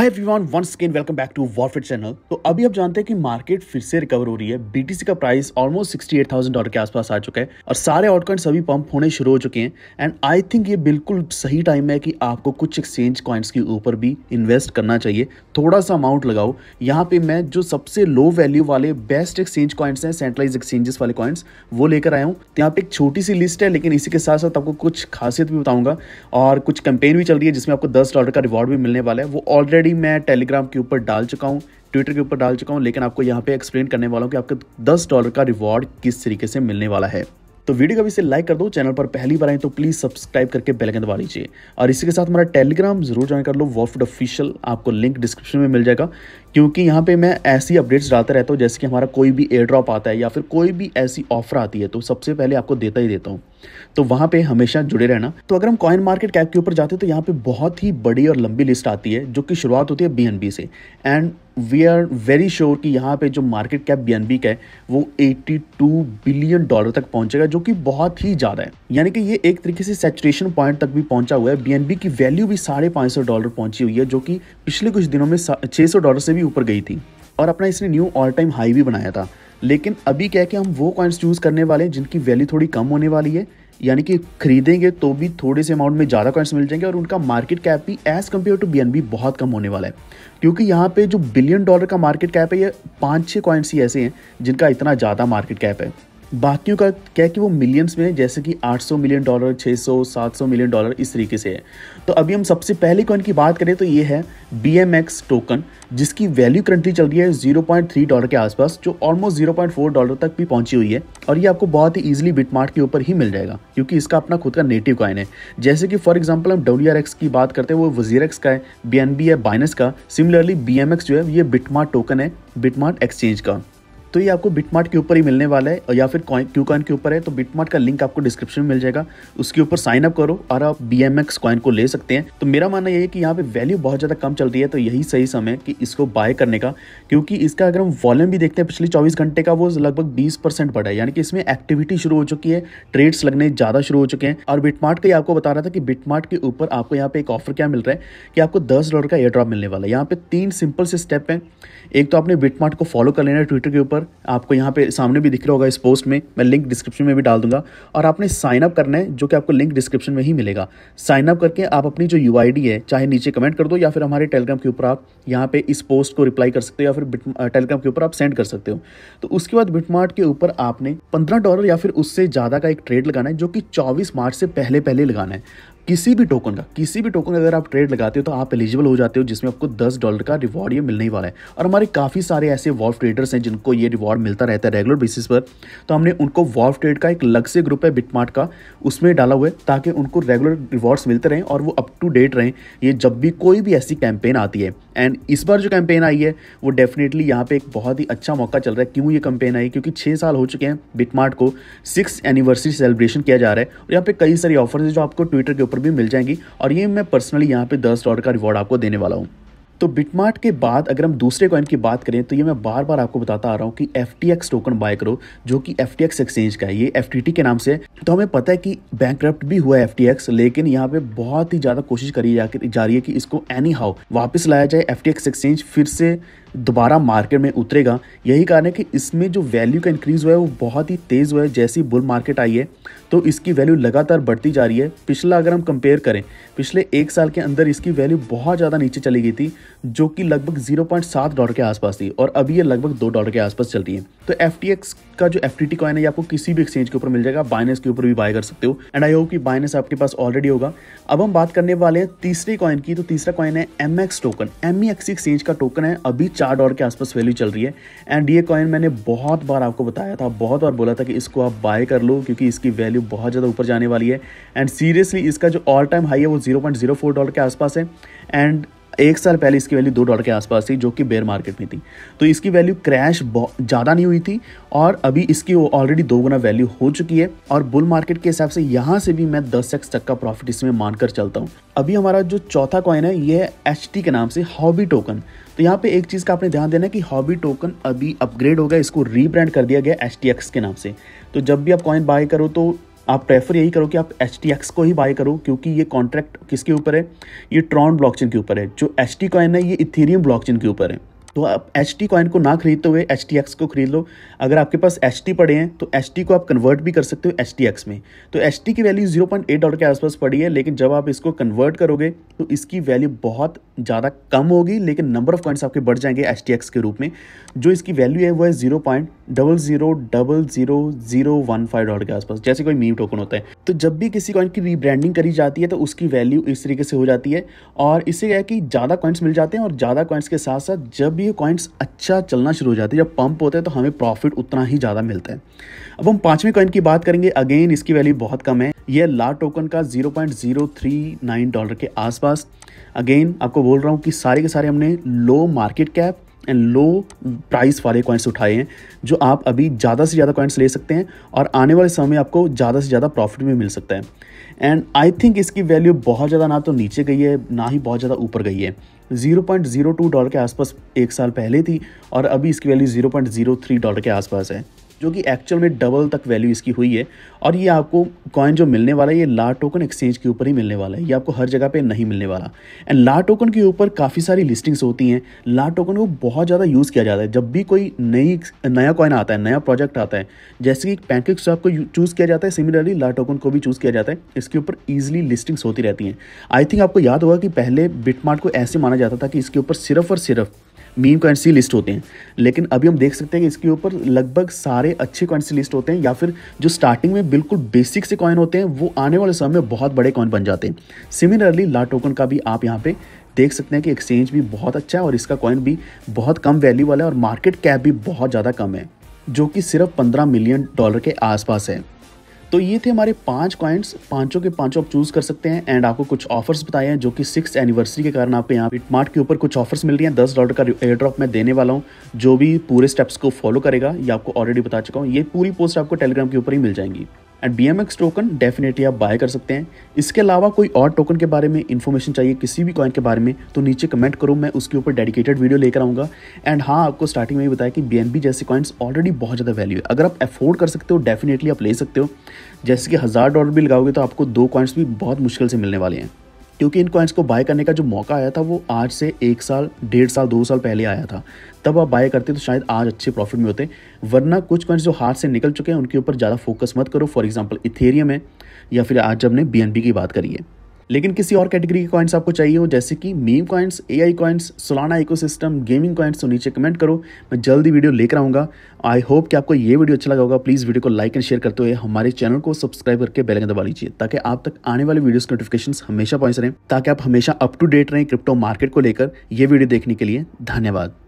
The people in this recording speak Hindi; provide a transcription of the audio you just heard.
hi everyone once again welcome back to Warfit channel तो अभी आप जानते हैं कि मार्केट फिर से रिकवर हो रही है बीटीसी का प्राइस ऑलमोस्ट 68,000 डॉलर के आसपास आ चुका है और सारे आउटकॉइंट सभी पंप होने शुरू हो चुके हैं एंड आई थिंक ये बिल्कुल सही टाइम है कि आपको कुछ एक्सचेंज कॉइन्स के ऊपर भी इन्वेस्ट करना चाहिए थोड़ा सा अमाउंट लगाओ यहाँ पे मैं जो सबसे लो वैल्यू वाले बेस्ट एक्सचेंज कॉइन्स हैं सेंट्रलाइज एक्सचेंजेस वाले कॉइन्स वो लेकर आया हूँ तो यहाँ पे एक छोटी सी लिस्ट है लेकिन इसी के साथ साथ आपको कुछ खासियत भी बताऊंगा और कुछ कंपेन भी चल रही है जिसमें आपको दस डॉलर का रिवॉर्ड भी मिलने वाला है वो ऑलरेडी ऑलरेडी मैं टेलीग्राम के ऊपर डाल चुका हूँ ट्विटर के ऊपर डाल चुका हूँ लेकिन आपको यहाँ पे एक्सप्लेन करने वाला हूँ कि आपको दस डॉलर का रिवॉर्ड किस तरीके से मिलने वाला है तो वीडियो का भी इसे लाइक कर दो चैनल पर पहली बार आए तो प्लीज़ सब्सक्राइब करके बेलकन दबा लीजिए और इसी के साथ हमारा टेलीग्राम जरूर ज्वाइन कर लो वॉफूड ऑफिशियल आपको लिंक डिस्क्रिप्शन में मिल जाएगा क्योंकि यहाँ पे मैं ऐसी अपडेट्स डालता रहता हूँ जैसे कि हमारा कोई भी एयर ड्रॉप आता है या फिर कोई भी ऐसी ऑफर आती है तो सबसे पहले आपको देता ही देता हूँ तो वहाँ पे हमेशा जुड़े रहना तो अगर हम कॉइन मार्केट कैप के ऊपर जाते हैं तो यहाँ पे बहुत ही बड़ी और लंबी लिस्ट आती है जो कि शुरुआत होती है बी से and we are very sure कि यहाँ पे जो मार्केट कैप बी का है वो 82 बिलियन डॉलर तक पहुँचेगा जो कि बहुत ही ज़्यादा है यानी कि ये एक तरीके से सेचुरेशन पॉइंट तक भी पहुँचा हुआ है बी की वैल्यू भी साढ़े पाँच सौ डॉलर पहुँची हुई है जो कि पिछले कुछ दिनों में छः सौ डॉलर से भी ऊपर गई थी और अपना इसने न्यू ऑल टाइम हाई भी बनाया था लेकिन अभी क्या है कि हम वो कॉइन्स चूज़ करने वाले हैं जिनकी वैल्यू थोड़ी कम होने वाली है यानी कि खरीदेंगे तो भी थोड़े से अमाउंट में ज़्यादा कॉइन्स मिल जाएंगे और उनका मार्केट कैप भी एज़ कम्पेयर टू बी बहुत कम होने वाला है क्योंकि यहाँ पे जो बिलियन डॉलर का मार्केट कैप है ये पाँच छः कॉइन्स ही ऐसे हैं जिनका इतना ज़्यादा मार्केट कैप है बाकियों का क्या के कि वो मिलियंस में है जैसे कि 800 मिलियन डॉलर 600 700 मिलियन डॉलर इस तरीके से है तो अभी हम सबसे पहले कॉइन की बात करें तो ये है बी टोकन जिसकी वैल्यू करंटली चल रही है 0.3 डॉलर के आसपास जो ऑलमोस्ट 0.4 डॉलर तक भी पहुंची हुई है और ये आपको बहुत ही ईजिली बिटमार्ट के ऊपर ही मिल जाएगा क्योंकि इसका अपना खुद का नेटिव कॉइन है जैसे कि फॉर एग्जाम्पल हम डब्ल्यू की बात करते हैं वो वजीर का है बी है बाइनस का सिमिलरली बी जो है ये बिटमार्ट टोकन है बिटमार्ट एक्सचेंज का तो ये आपको बिटमार्ट के ऊपर ही मिलने वाला है या फिर क्यू कॉइन के ऊपर है तो बिटमार्ट का लिंक आपको डिस्क्रिप्शन में मिल जाएगा उसके ऊपर साइन अप करो और आप बी एम एक्स कॉइन को ले सकते हैं तो मेरा मानना यह है कि यहाँ पे वैल्यू बहुत ज़्यादा कम चल रही है तो यही सही समय कि इसको बाय करने का क्योंकि इसका अगर हम वॉल्यूम भी देखते हैं पिछले चौबीस घंटे का वो लगभग बीस परसेंट बढ़ा है यानी कि इसमें एक्टिविटी शुरू हो चुकी है ट्रेड्स लगने ज़्यादा शुरू हो चुके हैं और बिटमार्ट का आपको बता रहा था कि बिटमार्ट के ऊपर आपको यहाँ पे एक ऑफर क्या मिल रहा है कि आपको दस डॉलर का एयर ड्रॉप मिलने वाला है यहाँ पे तीन सिंपल से स्टेप हैं एक तो आपने बिटमार्ट को फॉलो कर लेना है ट्विटर के ऊपर पर आपको यहाँ पे सामने भी दिख रहा होगा इस पोस्ट में मैं लिंक डिस्क्रिप्शन में भी डाल दूंगा और आपने साइन अप करना है जो कि आपको लिंक डिस्क्रिप्शन में ही मिलेगा साइन अप करके आप अपनी जो यू है चाहे नीचे कमेंट कर दो या फिर हमारे टेलीग्राम के ऊपर आप यहाँ पे इस पोस्ट को रिप्लाई कर सकते हो या फिर टेलीग्राम के ऊपर आप सेंड कर सकते हो तो उसके बाद बिटमार्ट के ऊपर आपने पंद्रह डॉलर या फिर उससे ज़्यादा का एक ट्रेड लगाना है जो कि चौबीस मार्च से पहले पहले लगाना है किसी भी टोकन का किसी भी टोकन अगर आप ट्रेड लगाते हो तो आप एलिजिबल हो जाते हो जिसमें आपको दस डॉलर का रिवॉर्ड ये मिलने वाला है और हमारे काफ़ी सारे ऐसे वॉल्फ ट्रेडर्स हैं जिनको ये रिवॉर्ड मिलता रहता है रेगुलर बेसिस पर तो हमने उनको वॉल्फ ट्रेड का एक अलग से ग्रुप है बिटमार्ट का उसमें डाला हुआ है ताकि उनको रेगुलर रिवॉर्ड्स मिलते रहें और वो अप टू डेट रहें ये जब भी कोई भी ऐसी कैंपेन आती है एंड इस बार जो कैंपेन आई है वो डेफिनेटली यहाँ पे एक बहुत ही अच्छा मौका चल रहा है क्यों ये कैंपेन आई क्योंकि छः साल हो चुके हैं बिटमार्ट को सिक्स एनिवर्सरी सेलिब्रेशन किया जा रहा है और यहाँ पे कई सारी ऑफर्स हैं जो आपको ट्विटर के ऊपर रिवॉर्ड भी मिल जाएंगी और ये मैं पर्सनली यहाँ पे दस डॉलर का रिवॉर्ड आपको देने वाला हूँ तो बिटमार्ट के बाद अगर हम दूसरे कॉइन की बात करें तो ये मैं बार बार आपको बताता आ रहा हूँ कि एफ टोकन बाय करो जो कि एफ एक्सचेंज का है ये एफ के नाम से तो हमें पता है कि बैंक भी हुआ है एफ लेकिन यहाँ पे बहुत ही ज़्यादा कोशिश करी जा, जा रही है कि इसको एनी हाउ वापस लाया जाए एफ एक्सचेंज फिर से दोबारा मार्केट में उतरेगा यही कारण है कि इसमें जो वैल्यू का इंक्रीज़ हुआ है वो बहुत ही तेज़ हुआ है जैसी बुल मार्केट आई है तो इसकी वैल्यू लगातार बढ़ती जा रही है पिछला अगर हम कंपेयर करें पिछले एक साल के अंदर इसकी वैल्यू बहुत ज़्यादा नीचे चली गई थी जो कि लगभग 0.7 डॉलर के आसपास थी और अभी ये लगभग दो डॉलर के आसपास चल रही है तो एफ का जो एफ टी कॉइन है आपको किसी भी एक्सचेंज के ऊपर मिल जाएगा बाइनेस के ऊपर भी बाय कर सकते हो एंड आई होप कि बाइनेस आपके पास ऑलरेडी होगा अब हम बात करने वाले हैं तीसरी कॉइन की तो तीसरा कॉइन है एम टोकन एम एक्सचेंज का टोकन है अभी चार डॉलर के आसपास वैल्यू चल रही है एंड ये कॉइन मैंने बहुत बार आपको बताया था बहुत बार बोला था कि इसको आप बाय कर लो क्योंकि इसकी वैल्यू बहुत ज़्यादा ऊपर जाने वाली है एंड सीरियसली इसका जो ऑल टाइम हाई है वो zero point zero four dollar के आसपास है एंड एक साल पहले इसकी वैल्यू दो डॉलर के आसपास थी जो कि बेयर मार्केट में थी तो इसकी वैल्यू क्रैश ज़्यादा नहीं हुई थी और अभी इसकी ऑलरेडी दो गुना वैल्यू हो चुकी है और बुल मार्केट के हिसाब से यहाँ से भी मैं दस एक्स तक का प्रॉफिट इसमें मानकर चलता हूँ अभी हमारा जो चौथा कॉइन है ये है एच के नाम से हॉबी टोकन तो यहाँ पे एक चीज़ का आपने ध्यान देना है कि हॉबी टोकन अभी अपग्रेड हो गया इसको रीब्रांड कर दिया गया एच के नाम से तो जब भी आप कॉइन बाय करो तो आप प्रेफर यही करो कि आप एच को ही बाय करो क्योंकि ये कॉन्ट्रैक्ट किसके ऊपर है ये ट्रॉन ब्लॉकचेन के ऊपर है जो एच कॉइन है ये इथेरियम ब्लॉकचेन के ऊपर है तो आप एच टी कॉइन को ना खरीदते हुए एच टी एक्स को खरीद लो अगर आपके पास एच टी पड़े हैं तो एच टी को आप कन्वर्ट भी कर सकते हो एच टी एक्स में तो एच टी की value zero point eight dollar के आसपास पड़ी है लेकिन जब आप इसको कन्वर्ट करोगे तो इसकी वैल्यू बहुत ज़्यादा कम होगी लेकिन नंबर ऑफ कॉइन्स आपके बढ़ जाएंगे एच टी एक्स के रूप में जो इसकी वैल्यू है वो है zero point double zero double zero zero one five dollar के आसपास जैसे कोई मीम टोकन होता है तो जब भी किसी कॉइन की रीब्रांडिंग करी जाती है तो उसकी वैल्यू इस तरीके से हो जाती है और इससे यह है कि ज़्यादा कॉइन्स मिल जाते हैं और ज़्यादा कॉइन्स के साथ साथ जब भी ये कॉइन्स अच्छा चलना शुरू हो जाती है जब पंप होता है तो हमें प्रॉफिट उतना ही ज़्यादा मिलता है अब हम पाँचवें कॉइन की बात करेंगे अगेन इसकी वैल्यू बहुत कम है यह ला टोकन का 0.039 डॉलर के आसपास अगेन आपको बोल रहा हूँ कि सारे के सारे हमने low market cap and low price वाले कॉइन्स उठाए हैं जो आप अभी ज़्यादा से ज़्यादा कॉइन्स ले सकते हैं और आने वाले समय में आपको ज़्यादा से ज़्यादा प्रॉफिट भी मिल सकता है एंड आई थिंक इसकी वैल्यू बहुत ज़्यादा ना तो नीचे गई है ना ही बहुत ज़्यादा ऊपर गई है 0.02 डॉलर के आसपास एक साल पहले थी और अभी इसकी वैल्यू 0.03 डॉलर के आसपास है जो कि एक्चुअल में डबल तक वैल्यू इसकी हुई है और ये आपको कॉइन जो मिलने वाला है ये ला टोकन एक्सचेंज के ऊपर ही मिलने वाला है ये आपको हर जगह पे नहीं मिलने वाला एंड ला टोकन के ऊपर काफ़ी सारी लिस्टिंग्स होती हैं ला टोकन को बहुत ज़्यादा यूज़ किया जाता है जब भी कोई नई नया कॉइन आता है नया प्रोजेक्ट आता है जैसे कि पैंकिक स्वैप को चूज़ किया जाता है सिमिलरली ला टोकन को भी चूज़ किया जाता है इसके ऊपर ईजिली लिस्टिंग्स होती रहती हैं आई थिंक आपको याद होगा कि पहले बिटमार्ट को ऐसे माना जाता था कि इसके ऊपर सिर्फ और सिर्फ मीम क्वेंसी लिस्ट होते हैं लेकिन अभी हम देख सकते हैं कि इसके ऊपर लगभग सारे अच्छे क्वान्टिटी लिस्ट होते हैं या फिर जो स्टार्टिंग में बिल्कुल बेसिक से कॉइन होते हैं वो आने वाले समय में बहुत बड़े कॉइन बन जाते हैं सिमिलरली ला टोकन का भी आप यहाँ पे देख सकते हैं कि एक्सचेंज भी बहुत अच्छा है और इसका कॉइन भी बहुत कम वैल्यू वाला है और मार्केट कैप भी बहुत ज़्यादा कम है जो कि सिर्फ पंद्रह मिलियन डॉलर के आसपास है तो ये थे हमारे पांच क्वाइंट्स पांचों के पांचों आप चूज कर सकते हैं एंड आपको कुछ ऑफर्स बताए हैं जो कि सिक्स एनिवर्सरी के कारण आपको यहाँ मार्ट के ऊपर कुछ ऑफर्स मिल रही हैं दस डॉलर का एयर ड्रॉप मैं देने वाला हूँ जो भी पूरे स्टेप्स को फॉलो करेगा ये आपको ऑलरेडी बता चुका हूँ ये पूरी पोस्ट आपको टेलीग्राम के ऊपर ही मिल जाएंगी एंड बी टोकन डेफिनेटली आप बाय कर सकते हैं इसके अलावा कोई और टोकन के बारे में इन्फॉर्मेशन चाहिए किसी भी कॉइन के बारे में तो नीचे कमेंट करो मैं उसके ऊपर डेडिकेटेड वीडियो लेकर आऊँगा एंड हाँ आपको स्टार्टिंग में ही बताया कि बी जैसे कॉइन्स ऑलरेडी बहुत ज़्यादा वैल्यू है अगर आप अफोर्ड कर सकते हो डेफिनेटली आप ले सकते हो जैसे कि हज़ार डॉलर भी लगाओगे तो आपको दो कॉइन्स भी बहुत मुश्किल से मिलने वाले हैं क्योंकि इन कॉइन्स को बाय करने का जो मौका आया था वो आज से एक साल डेढ़ साल दो साल पहले आया था तब आप बाय करते तो शायद आज अच्छे प्रॉफिट में होते वरना कुछ कॉइन्स जो हाथ से निकल चुके हैं उनके ऊपर ज़्यादा फोकस मत करो फॉर एग्जाम्पल इथेरियम है या फिर आज जब ने बी की बात करी है लेकिन किसी और कैटेगरी के कॉइन्स आपको चाहिए हो जैसे कि meme coins A I coins Solana ecosystem gaming coins तो नीचे कमेंट करो मैं जल्दी वीडियो लेकर आऊँगा आई होप कि आपको ये वीडियो अच्छा लगा होगा प्लीज़ वीडियो को लाइक एंड शेयर करते हुए हमारे चैनल को सब्सक्राइब करके बेल दबा लीजिए ताकि आप तक आने वाले वीडियोज़ के नोटिफिकेशन हमेशा पहुंच रहे ताकि आप हमेशा अप टू डेट रहें क्रिप्टो मार्केट को लेकर ये वीडियो देखने के लिए धन्यवाद